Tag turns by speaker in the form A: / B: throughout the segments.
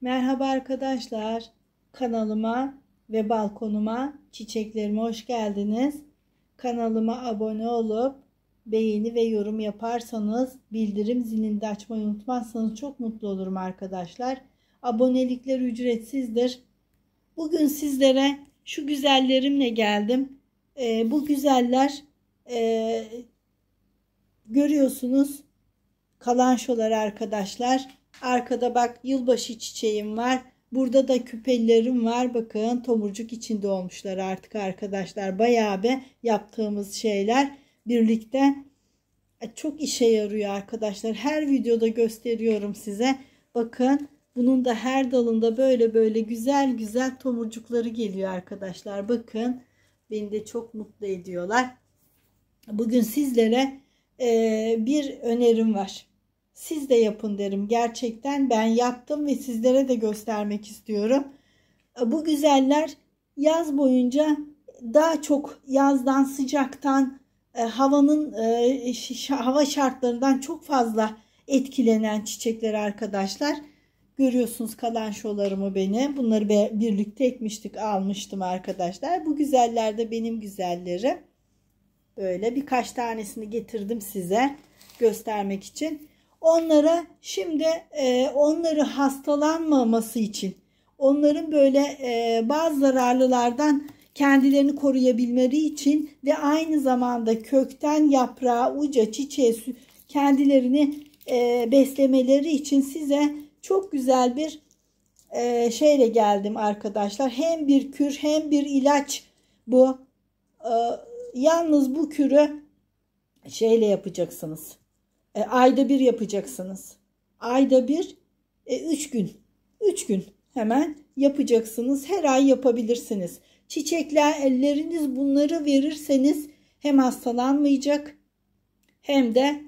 A: Merhaba arkadaşlar. Kanalıma ve balkonuma, çiçeklerime hoş geldiniz. Kanalıma abone olup beğeni ve yorum yaparsanız, bildirim zilini de açmayı unutmazsanız çok mutlu olurum arkadaşlar. Abonelikler ücretsizdir. Bugün sizlere şu güzellerimle geldim. E, bu güzeller e, görüyorsunuz kalanşolar arkadaşlar Arkada bak yılbaşı çiçeğim var. Burada da küpellerim var. Bakın tomurcuk içinde olmuşlar artık arkadaşlar. Bayağı bir yaptığımız şeyler birlikte e, çok işe yarıyor arkadaşlar. Her videoda gösteriyorum size. Bakın bunun da her dalında böyle böyle güzel güzel tomurcukları geliyor arkadaşlar. Bakın beni de çok mutlu ediyorlar. Bugün sizlere e, bir önerim var siz de yapın derim. Gerçekten ben yaptım ve sizlere de göstermek istiyorum. Bu güzeller yaz boyunca daha çok yazdan, sıcaktan, e, havanın e, hava şartlarından çok fazla etkilenen çiçekler arkadaşlar. Görüyorsunuz kalan benim Bunları birlikte ekmiştik, almıştım arkadaşlar. Bu güzeller de benim güzellerim. Böyle birkaç tanesini getirdim size göstermek için. Onlara şimdi e, onları hastalanmaması için onların böyle e, bazı zararlılardan kendilerini koruyabilmeleri için ve aynı zamanda kökten yaprağa, uca, çiçeğe kendilerini e, beslemeleri için size çok güzel bir e, şeyle geldim arkadaşlar. Hem bir kür hem bir ilaç bu. E, yalnız bu kürü şeyle yapacaksınız. E, ayda bir yapacaksınız. Ayda bir, e, üç gün. Üç gün hemen yapacaksınız. Her ay yapabilirsiniz. Çiçekler elleriniz bunları verirseniz hem hastalanmayacak hem de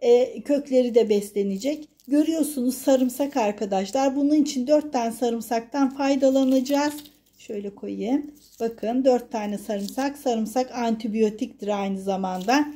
A: e, kökleri de beslenecek. Görüyorsunuz sarımsak arkadaşlar. Bunun için dört tane sarımsaktan faydalanacağız. Şöyle koyayım. Bakın dört tane sarımsak. Sarımsak antibiyotiktir aynı zamanda.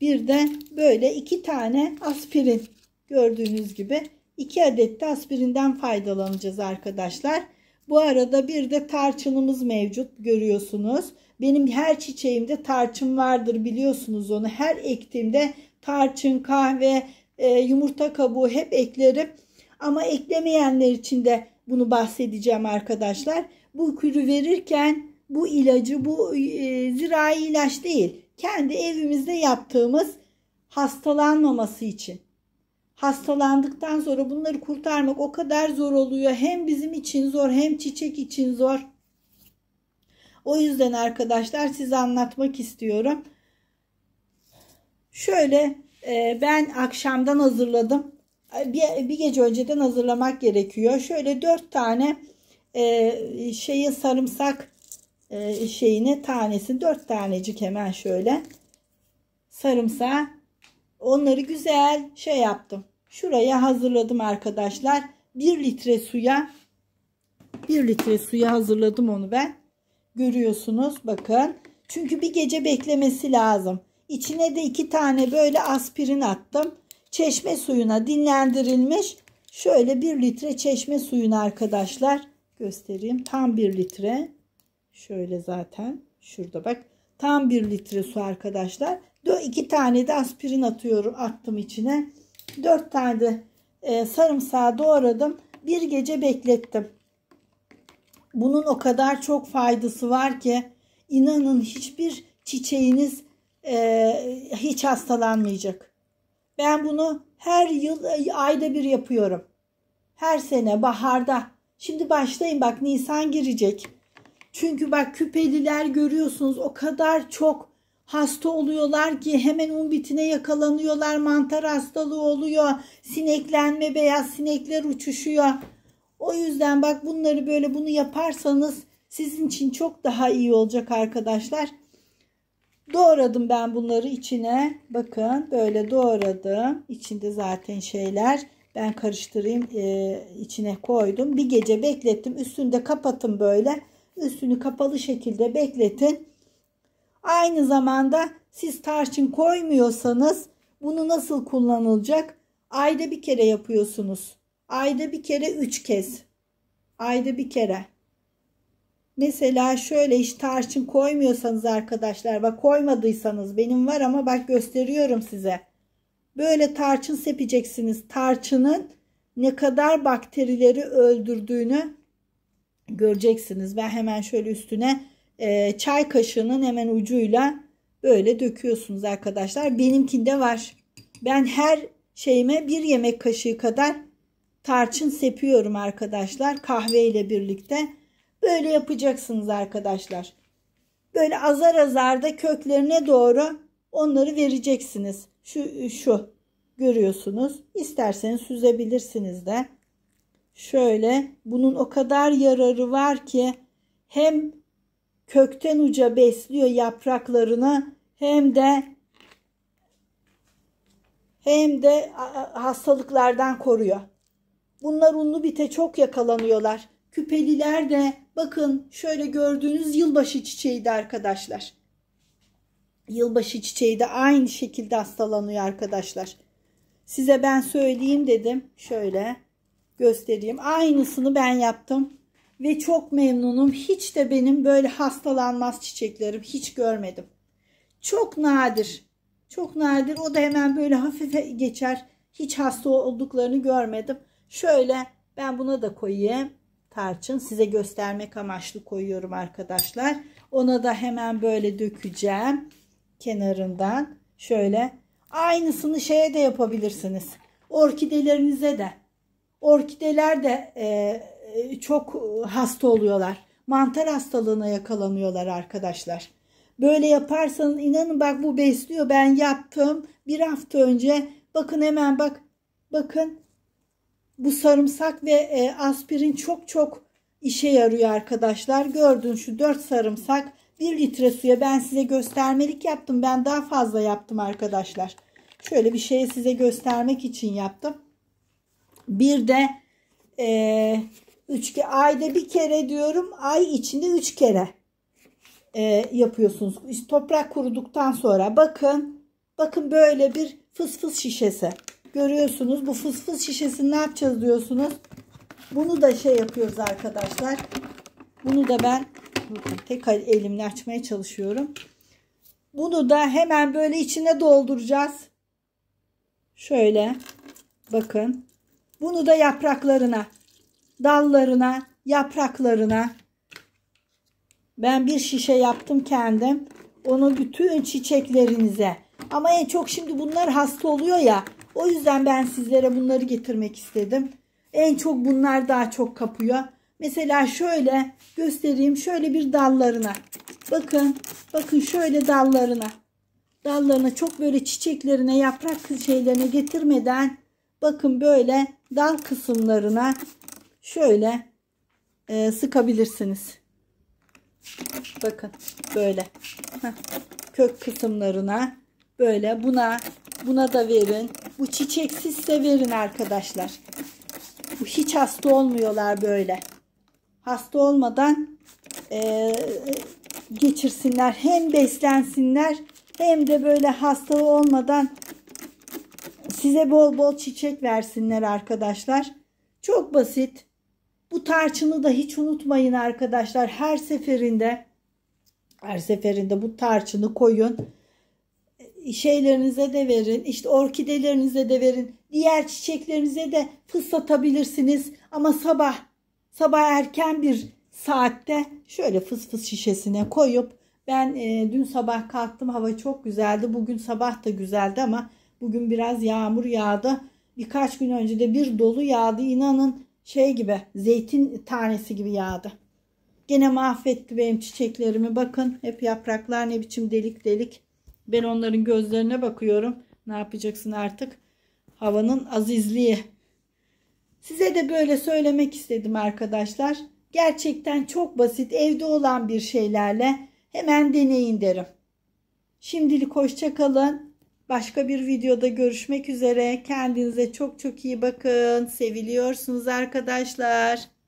A: Bir de böyle iki tane aspirin gördüğünüz gibi iki adet de aspirinden faydalanacağız arkadaşlar. Bu arada bir de tarçınımız mevcut görüyorsunuz. Benim her çiçeğimde tarçın vardır biliyorsunuz onu. Her ektiğimde tarçın, kahve, e, yumurta kabuğu hep eklerim. Ama eklemeyenler için de bunu bahsedeceğim arkadaşlar. Bu kürü verirken bu ilacı bu e, zirai ilaç değil. Kendi evimizde yaptığımız hastalanmaması için. Hastalandıktan sonra bunları kurtarmak o kadar zor oluyor. Hem bizim için zor hem çiçek için zor. O yüzden arkadaşlar size anlatmak istiyorum. Şöyle e, ben akşamdan hazırladım. Bir, bir gece önceden hazırlamak gerekiyor. Şöyle dört tane e, şeyi sarımsak e, şeyini tanesi dört tanecik hemen şöyle sarımsağı onları güzel şey yaptım. Şuraya hazırladım arkadaşlar. bir litre suya bir litre suya hazırladım onu ben. Görüyorsunuz bakın. Çünkü bir gece beklemesi lazım. içine de iki tane böyle aspirin attım. Çeşme suyuna dinlendirilmiş. Şöyle bir litre çeşme suyunu arkadaşlar göstereyim. Tam bir litre. Şöyle zaten şurada bak. Tam bir litre su arkadaşlar. İki tane de aspirin atıyorum. Attım içine. Dört tane de e, sarımsağı doğradım. Bir gece beklettim. Bunun o kadar çok faydası var ki inanın hiçbir çiçeğiniz e, hiç hastalanmayacak. Ben bunu her yıl e, ayda bir yapıyorum. Her sene baharda. Şimdi başlayın bak Nisan girecek. Çünkü bak küpeliler görüyorsunuz o kadar çok hasta oluyorlar ki hemen umbitine yakalanıyorlar. Mantar hastalığı oluyor. Sineklenme beyaz sinekler uçuşuyor. O yüzden bak bunları böyle bunu yaparsanız sizin için çok daha iyi olacak arkadaşlar. Doğradım ben bunları içine. Bakın böyle doğradım. İçinde zaten şeyler. Ben karıştırayım e, içine koydum. Bir gece beklettim. Üstünde kapatın böyle üstünü kapalı şekilde bekletin. Aynı zamanda siz tarçın koymuyorsanız bunu nasıl kullanılacak? Ayda bir kere yapıyorsunuz. Ayda bir kere üç kez. Ayda bir kere. Mesela şöyle hiç tarçın koymuyorsanız arkadaşlar bak koymadıysanız benim var ama bak gösteriyorum size. Böyle tarçın sepeceksiniz. Tarçının ne kadar bakterileri öldürdüğünü göreceksiniz. Ben hemen şöyle üstüne e, çay kaşığının hemen ucuyla böyle döküyorsunuz arkadaşlar. Benimkinde var. Ben her şeyime bir yemek kaşığı kadar tarçın sepiyorum arkadaşlar kahve ile birlikte. Böyle yapacaksınız arkadaşlar. Böyle azar azar da köklerine doğru onları vereceksiniz. Şu şu görüyorsunuz. İsterseniz süzebilirsiniz de. Şöyle bunun o kadar yararı var ki hem kökten uca besliyor yapraklarını hem de hem de hastalıklardan koruyor. Bunlar unlu bite çok yakalanıyorlar. Küpeliler de bakın şöyle gördüğünüz yılbaşı çiçeği de arkadaşlar. Yılbaşı çiçeği de aynı şekilde hastalanıyor arkadaşlar. Size ben söyleyeyim dedim. Şöyle göstereyim. Aynısını ben yaptım. Ve çok memnunum. Hiç de benim böyle hastalanmaz çiçeklerim. Hiç görmedim. Çok nadir. Çok nadir. O da hemen böyle hafife geçer. Hiç hasta olduklarını görmedim. Şöyle ben buna da koyayım. Tarçın size göstermek amaçlı koyuyorum arkadaşlar. Ona da hemen böyle dökeceğim. Kenarından şöyle. Aynısını şeye de yapabilirsiniz. Orkidelerinize de. Orkideler de e, e, çok hasta oluyorlar. Mantar hastalığına yakalanıyorlar arkadaşlar. Böyle yaparsanız inanın bak bu besliyor. Ben yaptım bir hafta önce. Bakın hemen bak. Bakın bu sarımsak ve e, aspirin çok çok işe yarıyor arkadaşlar. Gördün şu 4 sarımsak 1 litre suya ben size göstermelik yaptım. Ben daha fazla yaptım arkadaşlar. Şöyle bir şeyi size göstermek için yaptım. Bir de e, üç, ayda bir kere diyorum ay içinde üç kere e, yapıyorsunuz. İşte toprak kuruduktan sonra bakın bakın böyle bir fıs fıs şişesi. Görüyorsunuz bu fıs fıs şişesini ne yapacağız diyorsunuz. Bunu da şey yapıyoruz arkadaşlar. Bunu da ben tek elimle açmaya çalışıyorum. Bunu da hemen böyle içine dolduracağız. Şöyle bakın bunu da yapraklarına, dallarına, yapraklarına. Ben bir şişe yaptım kendim. Onu bütün çiçeklerinize. Ama en çok şimdi bunlar hasta oluyor ya. O yüzden ben sizlere bunları getirmek istedim. En çok bunlar daha çok kapıyor. Mesela şöyle göstereyim. Şöyle bir dallarına. Bakın. Bakın şöyle dallarına. Dallarına çok böyle çiçeklerine yaprak şeylerine getirmeden bakın böyle dal kısımlarına şöyle e, sıkabilirsiniz. Bakın böyle. Heh. Kök kısımlarına böyle buna buna da verin. Bu çiçeksizse verin arkadaşlar. Bu hiç hasta olmuyorlar böyle. Hasta olmadan e, geçirsinler. Hem beslensinler hem de böyle hasta olmadan Size bol bol çiçek versinler arkadaşlar. Çok basit. Bu tarçını da hiç unutmayın arkadaşlar. Her seferinde her seferinde bu tarçını koyun. Şeylerinize de verin. İşte orkidelerinize de verin. Diğer çiçeklerinize de fıslatabilirsiniz. Ama sabah sabah erken bir saatte şöyle fıs fıs şişesine koyup ben e, dün sabah kalktım hava çok güzeldi. Bugün sabah da güzeldi ama Bugün biraz yağmur yağdı. Birkaç gün önce de bir dolu yağdı. İnanın şey gibi zeytin tanesi gibi yağdı. Gene mahvetti benim çiçeklerimi. Bakın hep yapraklar ne biçim delik delik. Ben onların gözlerine bakıyorum. Ne yapacaksın artık? Havanın azizliği. Size de böyle söylemek istedim arkadaşlar. Gerçekten çok basit evde olan bir şeylerle hemen deneyin derim. Şimdilik hoşçakalın. Başka bir videoda görüşmek üzere. Kendinize çok çok iyi bakın. Seviliyorsunuz arkadaşlar.